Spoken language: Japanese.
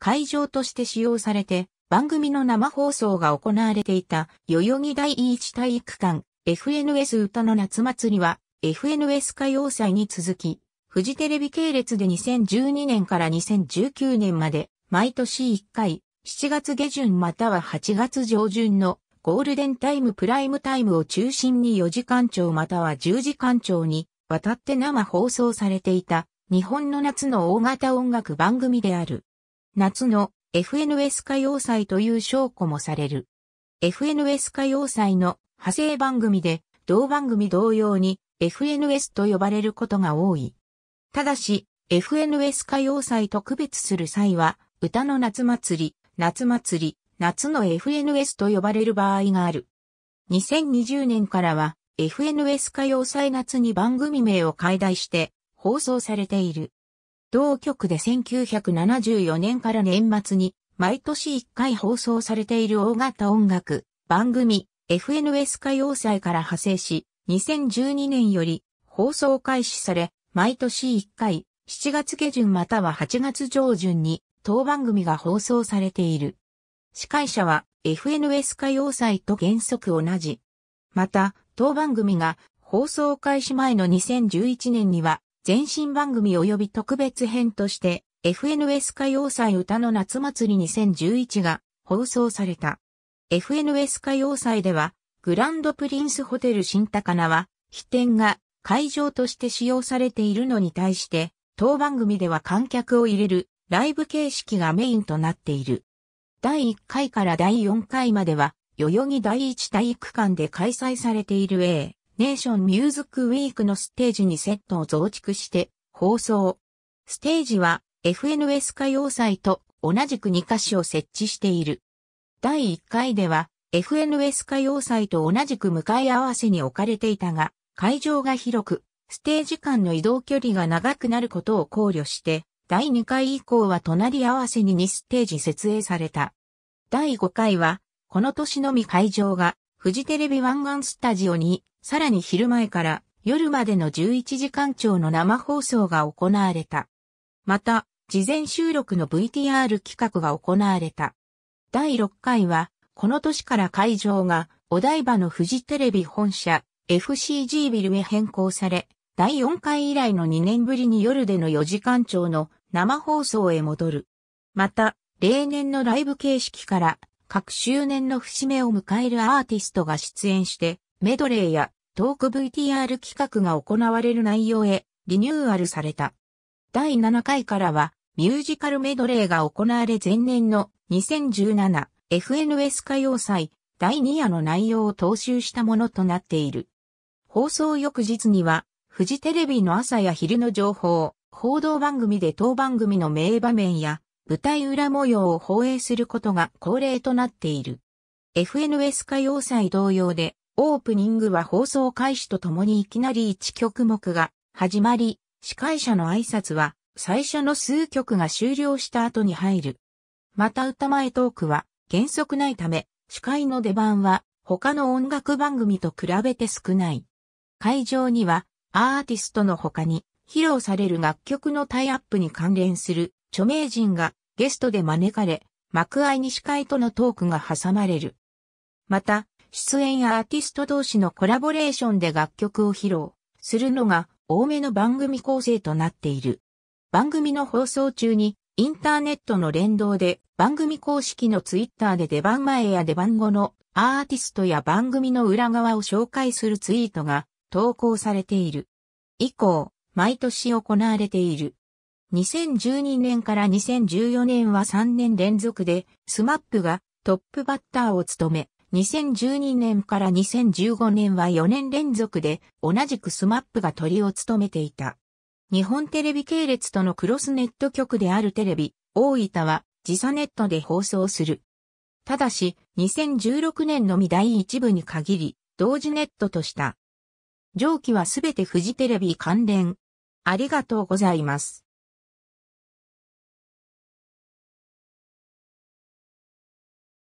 会場として使用されて、番組の生放送が行われていた代々木第一体育館 FNS 歌の夏祭りは FNS 歌謡祭に続き、フジテレビ系列で2012年から2019年まで毎年1回、7月下旬または8月上旬のゴールデンタイムプライムタイムを中心に4時間長または10時間長にわたって生放送されていた日本の夏の大型音楽番組である。夏の FNS 歌謡祭という証拠もされる。FNS 歌謡祭の派生番組で、同番組同様に FNS と呼ばれることが多い。ただし、FNS 歌謡祭と区別する際は、歌の夏祭り、夏祭り、夏の FNS と呼ばれる場合がある。2020年からは FNS 歌謡祭夏に番組名を解題して放送されている。同局で1974年から年末に毎年1回放送されている大型音楽番組 FNS 歌謡祭から派生し2012年より放送開始され毎年1回7月下旬または8月上旬に当番組が放送されている。司会者は FNS 歌謡祭と原則同じ。また、当番組が放送開始前の2011年には前身番組及び特別編として、FNS 歌謡祭歌の夏祭り2011が放送された。FNS 歌謡祭では、グランドプリンスホテル新高菜は、飛天が会場として使用されているのに対して、当番組では観客を入れるライブ形式がメインとなっている。第1回から第4回までは、代々木第一体育館で開催されている A、ネーションミュージックウィークのステージにセットを増築して放送。ステージは FNS 歌謡祭と同じく2箇所を設置している。第1回では FNS 歌謡祭と同じく向かい合わせに置かれていたが、会場が広く、ステージ間の移動距離が長くなることを考慮して、第2回以降は隣り合わせに2ステージ設営された。第5回は、この年のみ会場がフジテレビ湾岸スタジオに、さらに昼前から夜までの11時間長の生放送が行われた。また、事前収録の VTR 企画が行われた。第6回は、この年から会場が、お台場のフジテレビ本社、FCG ビルへ変更され、第4回以来の2年ぶりに夜での4時間長の生放送へ戻る。また、例年のライブ形式から各周年の節目を迎えるアーティストが出演して、メドレーやトーク VTR 企画が行われる内容へリニューアルされた。第7回からは、ミュージカルメドレーが行われ前年の 2017FNS 歌謡祭第2夜の内容を踏襲したものとなっている。放送翌日には、フジテレビの朝や昼の情報、報道番組で当番組の名場面や舞台裏模様を放映することが恒例となっている。FNS 歌謡祭同様で、オープニングは放送開始とともにいきなり1曲目が始まり、司会者の挨拶は最初の数曲が終了した後に入る。また歌前トークは原則ないため、司会の出番は他の音楽番組と比べて少ない。会場にはアーティストの他に披露される楽曲のタイアップに関連する著名人がゲストで招かれ、幕愛西会とのトークが挟まれる。また、出演やアーティスト同士のコラボレーションで楽曲を披露するのが多めの番組構成となっている。番組の放送中にインターネットの連動で番組公式のツイッターで出番前や出番後のアーティストや番組の裏側を紹介するツイートが投稿されている。以降、毎年行われている。2012年から2014年は3年連続で、スマップがトップバッターを務め、2012年から2015年は4年連続で、同じくスマップが鳥を務めていた。日本テレビ系列とのクロスネット局であるテレビ、大分は時差ネットで放送する。ただし、2016年のみ第一部に限り、同時ネットとした。上記はすべてフジテレビ関連。ありがとうございます。